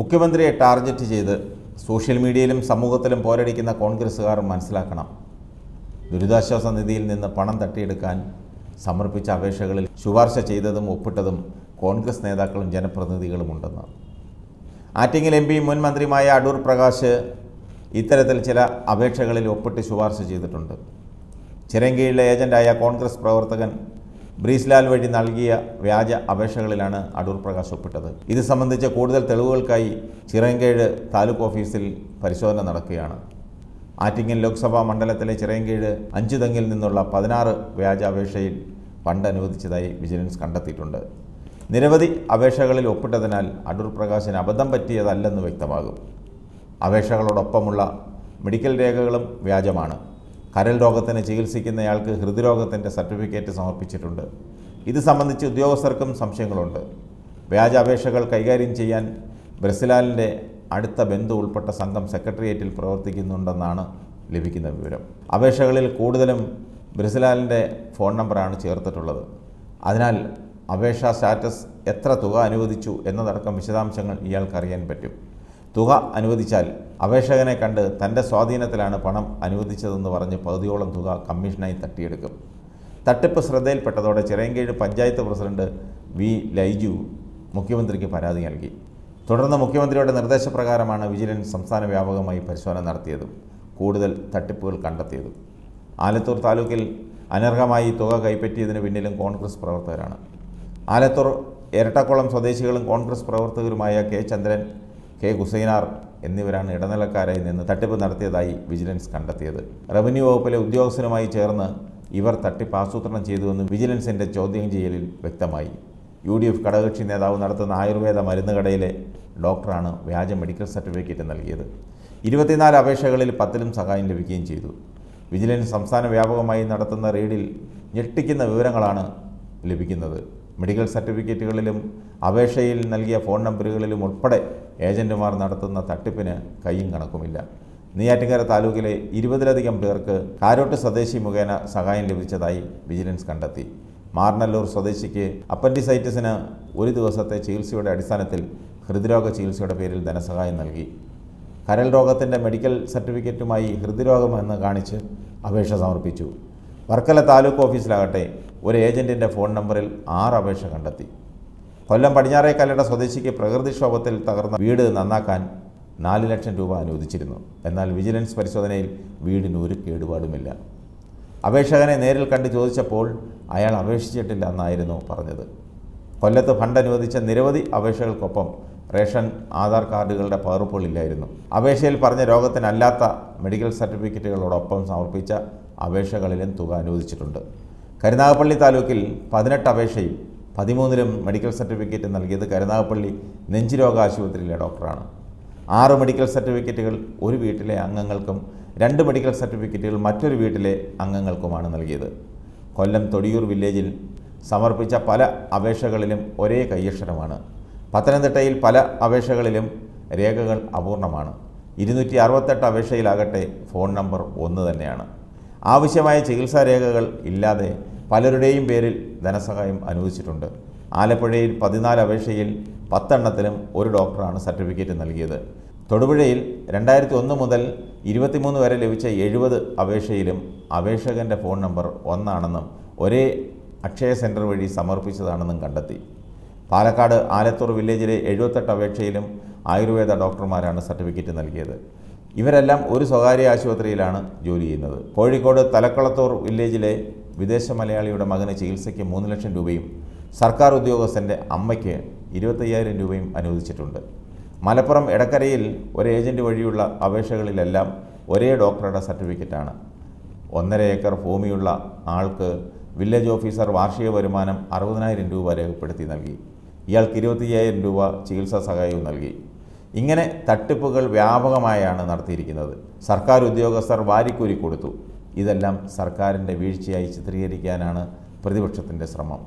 മുഖ്യമന്ത്രിയെ ടാർഗറ്റ് ചെയ്ത് സോഷ്യൽ മീഡിയയിലും സമൂഹത്തിലും പോരടിക്കുന്ന കോൺഗ്രസ്സുകാർ മനസ്സിലാക്കണം ദുരിതാശ്വാസ നിധിയിൽ നിന്ന് പണം തട്ടിയെടുക്കാൻ സമർപ്പിച്ച അപേക്ഷകളിൽ ശുപാർശ ചെയ്തതും ഒപ്പിട്ടതും കോൺഗ്രസ് നേതാക്കളും ജനപ്രതിനിധികളുമുണ്ടെന്ന് ആറ്റിങ്ങൽ എം പി മുൻ മന്ത്രിയുമായ അടൂർ പ്രകാശ് ഇത്തരത്തിൽ ചില അപേക്ഷകളിൽ ഒപ്പിട്ട് ശുപാർശ ചെയ്തിട്ടുണ്ട് ചിരങ്കീഴിലെ ഏജൻ്റായ കോൺഗ്രസ് പ്രവർത്തകൻ ബ്രീസ്ലാൽ വഴി നൽകിയ വ്യാജ അപേക്ഷകളിലാണ് അടൂർ പ്രകാശ് ഒപ്പിട്ടത് ഇത് സംബന്ധിച്ച കൂടുതൽ തെളിവുകൾക്കായി ചിറങ്കേഴ് താലൂക്ക് ഓഫീസിൽ പരിശോധന നടക്കുകയാണ് ആറ്റിങ്ങൽ ലോക്സഭാ മണ്ഡലത്തിലെ ചിറയൻകീഴ് അഞ്ചുതെങ്ങിൽ നിന്നുള്ള പതിനാറ് വ്യാജ അപേക്ഷയിൽ ഫണ്ട് അനുവദിച്ചതായി വിജിലൻസ് കണ്ടെത്തിയിട്ടുണ്ട് നിരവധി അപേക്ഷകളിൽ ഒപ്പിട്ടതിനാൽ അടൂർ പ്രകാശിന് അബദ്ധം പറ്റിയതല്ലെന്ന് വ്യക്തമാകും അപേക്ഷകളോടൊപ്പമുള്ള മെഡിക്കൽ രേഖകളും വ്യാജമാണ് കരൽ രോഗത്തിന് ചികിത്സിക്കുന്നയാൾക്ക് ഹൃദ്രോഗത്തിൻ്റെ സർട്ടിഫിക്കറ്റ് സമർപ്പിച്ചിട്ടുണ്ട് ഇത് സംബന്ധിച്ച് ഉദ്യോഗസ്ഥർക്കും സംശയങ്ങളുണ്ട് വ്യാജ അപേക്ഷകൾ കൈകാര്യം ചെയ്യാൻ ബ്രസിലാലിൻ്റെ അടുത്ത ബന്ധു ഉൾപ്പെട്ട സംഘം സെക്രട്ടേറിയറ്റിൽ പ്രവർത്തിക്കുന്നുണ്ടെന്നാണ് ലഭിക്കുന്ന വിവരം അപേക്ഷകളിൽ കൂടുതലും ബ്രസിലാലിൻ്റെ ഫോൺ നമ്പറാണ് ചേർത്തിട്ടുള്ളത് അതിനാൽ അപേക്ഷാ സ്റ്റാറ്റസ് എത്ര തുക അനുവദിച്ചു എന്നതടക്കം വിശദാംശങ്ങൾ ഇയാൾക്കറിയാൻ പറ്റും തുക അനുവദിച്ചാൽ അപേക്ഷകനെ കണ്ട് തൻ്റെ സ്വാധീനത്തിലാണ് പണം അനുവദിച്ചതെന്ന് പറഞ്ഞ് പകുതിയോളം തുക കമ്മീഷനായി തട്ടിയെടുക്കും തട്ടിപ്പ് ശ്രദ്ധയിൽപ്പെട്ടതോടെ ചിറയൻകീഴ് പഞ്ചായത്ത് പ്രസിഡന്റ് വി ലൈജു മുഖ്യമന്ത്രിക്ക് പരാതി നൽകി തുടർന്ന് മുഖ്യമന്ത്രിയുടെ നിർദ്ദേശപ്രകാരമാണ് വിജിലൻസ് സംസ്ഥാന വ്യാപകമായി പരിശോധന നടത്തിയതും കൂടുതൽ തട്ടിപ്പുകൾ കണ്ടെത്തിയതും ആലത്തൂർ താലൂക്കിൽ അനർഹമായി തുക കൈപ്പറ്റിയതിന് പിന്നിലും കോൺഗ്രസ് പ്രവർത്തകരാണ് ആലത്തൂർ ഇരട്ടക്കുളം സ്വദേശികളും കോൺഗ്രസ് പ്രവർത്തകരുമായ കെ ചന്ദ്രൻ കെ ഹുസൈനാർ എന്നിവരാണ് ഇടനിലക്കാരായി നിന്ന് തട്ടിപ്പ് നടത്തിയതായി വിജിലൻസ് കണ്ടെത്തിയത് റവന്യൂ വകുപ്പിലെ ഉദ്യോഗസ്ഥരുമായി ചേർന്ന് ഇവർ തട്ടിപ്പ് ആസൂത്രണം ചെയ്തുവെന്ന് വിജിലൻസിൻ്റെ ചോദ്യം ചെയ്യലിൽ വ്യക്തമായി യു ഡി എഫ് ഘടകകക്ഷി നേതാവ് നടത്തുന്ന ആയുർവേദ മരുന്ന് കടയിലെ ഡോക്ടറാണ് വ്യാജ മെഡിക്കൽ സർട്ടിഫിക്കറ്റ് നൽകിയത് ഇരുപത്തിനാല് അപേക്ഷകളിൽ പത്തിലും സഹായം ലഭിക്കുകയും ചെയ്തു വിജിലൻസ് സംസ്ഥാന വ്യാപകമായി നടത്തുന്ന റെയ്ഡിൽ ഞെട്ടിക്കുന്ന വിവരങ്ങളാണ് ലഭിക്കുന്നത് മെഡിക്കൽ സർട്ടിഫിക്കറ്റുകളിലും അപേക്ഷയിൽ നൽകിയ ഫോൺ നമ്പറുകളിലും ഉൾപ്പെടെ ഏജൻറ്റുമാർ നടത്തുന്ന തട്ടിപ്പിന് കൈയും കണക്കുമില്ല നെയ്യാറ്റിൻകര താലൂക്കിലെ ഇരുപതിലധികം പേർക്ക് കാരോട്ട് സ്വദേശി മുഖേന സഹായം ലഭിച്ചതായി വിജിലൻസ് കണ്ടെത്തി മാർനല്ലൂർ സ്വദേശിക്ക് അപ്പൻഡിസൈറ്റിസിന് ഒരു ദിവസത്തെ ചികിത്സയുടെ അടിസ്ഥാനത്തിൽ ഹൃദ്രോഗ ചികിത്സയുടെ പേരിൽ ധനസഹായം നൽകി കരൽ രോഗത്തിൻ്റെ മെഡിക്കൽ സർട്ടിഫിക്കറ്റുമായി ഹൃദ്രോഗമെന്ന് കാണിച്ച് അപേക്ഷ സമർപ്പിച്ചു വർക്കല താലൂക്ക് ഓഫീസിലാകട്ടെ ഒരു ഏജൻറ്റിൻ്റെ ഫോൺ നമ്പറിൽ ആറ് അപേക്ഷ കണ്ടെത്തി കൊല്ലം പടിഞ്ഞാറേക്കാലയുടെ സ്വദേശിക്ക് പ്രകൃതിക്ഷോഭത്തിൽ തകർന്ന വീട് നന്നാക്കാൻ നാല് ലക്ഷം രൂപ അനുവദിച്ചിരുന്നു എന്നാൽ വിജിലൻസ് പരിശോധനയിൽ വീടിന് ഒരു കേടുപാടുമില്ല അപേക്ഷകനെ നേരിൽ കണ്ട് ചോദിച്ചപ്പോൾ അയാൾ അപേക്ഷിച്ചിട്ടില്ല എന്നായിരുന്നു പറഞ്ഞത് കൊല്ലത്ത് ഫണ്ട് അനുവദിച്ച നിരവധി അപേക്ഷകൾക്കൊപ്പം റേഷൻ ആധാർ കാർഡുകളുടെ ഇല്ലായിരുന്നു അപേക്ഷയിൽ പറഞ്ഞ രോഗത്തിനല്ലാത്ത മെഡിക്കൽ സർട്ടിഫിക്കറ്റുകളോടൊപ്പം സമർപ്പിച്ച അപേക്ഷകളിലും തുക അനുവദിച്ചിട്ടുണ്ട് കരുനാഗപ്പള്ളി താലൂക്കിൽ പതിനെട്ട് അപേക്ഷയും പതിമൂന്നിലും മെഡിക്കൽ സർട്ടിഫിക്കറ്റ് നൽകിയത് കരുനാഗപ്പള്ളി നെഞ്ചുരോഗ ആശുപത്രിയിലെ ഡോക്ടറാണ് ആറ് മെഡിക്കൽ സർട്ടിഫിക്കറ്റുകൾ ഒരു വീട്ടിലെ അംഗങ്ങൾക്കും രണ്ട് മെഡിക്കൽ സർട്ടിഫിക്കറ്റുകൾ മറ്റൊരു വീട്ടിലെ അംഗങ്ങൾക്കുമാണ് നൽകിയത് കൊല്ലം തൊടിയൂർ വില്ലേജിൽ സമർപ്പിച്ച പല അപേക്ഷകളിലും ഒരേ കൈയക്ഷരമാണ് പത്തനംതിട്ടയിൽ പല അപേക്ഷകളിലും രേഖകൾ അപൂർണമാണ് ഇരുന്നൂറ്റി അറുപത്തെട്ട് അപേക്ഷയിലാകട്ടെ ഫോൺ നമ്പർ ഒന്ന് തന്നെയാണ് ആവശ്യമായ ചികിത്സാ രേഖകൾ ഇല്ലാതെ പലരുടെയും പേരിൽ ധനസഹായം അനുവദിച്ചിട്ടുണ്ട് ആലപ്പുഴയിൽ പതിനാല് അപേക്ഷയിൽ പത്തെണ്ണത്തിലും ഒരു ഡോക്ടറാണ് സർട്ടിഫിക്കറ്റ് നൽകിയത് തൊടുപുഴയിൽ രണ്ടായിരത്തി ഒന്ന് മുതൽ ഇരുപത്തിമൂന്ന് വരെ ലഭിച്ച എഴുപത് അപേക്ഷയിലും അപേക്ഷകൻ്റെ ഫോൺ നമ്പർ ഒന്നാണെന്നും ഒരേ അക്ഷയ സെൻറ്റർ വഴി സമർപ്പിച്ചതാണെന്നും കണ്ടെത്തി പാലക്കാട് ആലത്തൂർ വില്ലേജിലെ എഴുപത്തെട്ട് അപേക്ഷയിലും ആയുർവേദ ഡോക്ടർമാരാണ് സർട്ടിഫിക്കറ്റ് നൽകിയത് ഇവരെല്ലാം ഒരു സ്വകാര്യ ആശുപത്രിയിലാണ് ജോലി ചെയ്യുന്നത് കോഴിക്കോട് തലക്കുളത്തൂർ വില്ലേജിലെ വിദേശ മലയാളിയുടെ മകന് ചികിത്സയ്ക്ക് മൂന്ന് ലക്ഷം രൂപയും സർക്കാർ ഉദ്യോഗസ്ഥൻ്റെ അമ്മയ്ക്ക് ഇരുപത്തയ്യായിരം രൂപയും അനുവദിച്ചിട്ടുണ്ട് മലപ്പുറം എടക്കരയിൽ ഒരു ഏജൻറ്റ് വഴിയുള്ള അപേക്ഷകളിലെല്ലാം ഒരേ ഡോക്ടറുടെ സർട്ടിഫിക്കറ്റാണ് ഒന്നര ഏക്കർ ഭൂമിയുള്ള ആൾക്ക് വില്ലേജ് ഓഫീസർ വാർഷിക വരുമാനം അറുപതിനായിരം രൂപ രേഖപ്പെടുത്തി നൽകി ഇയാൾക്ക് ഇരുപത്തിയ്യായിരം രൂപ ചികിത്സാ സഹായവും നൽകി ഇങ്ങനെ തട്ടിപ്പുകൾ വ്യാപകമായാണ് നടത്തിയിരിക്കുന്നത് സർക്കാർ ഉദ്യോഗസ്ഥർ വാരിക്കൂരി കൊടുത്തു ഇതെല്ലാം സർക്കാരിൻ്റെ വീഴ്ചയായി ചിത്രീകരിക്കാനാണ് പ്രതിപക്ഷത്തിൻ്റെ ശ്രമം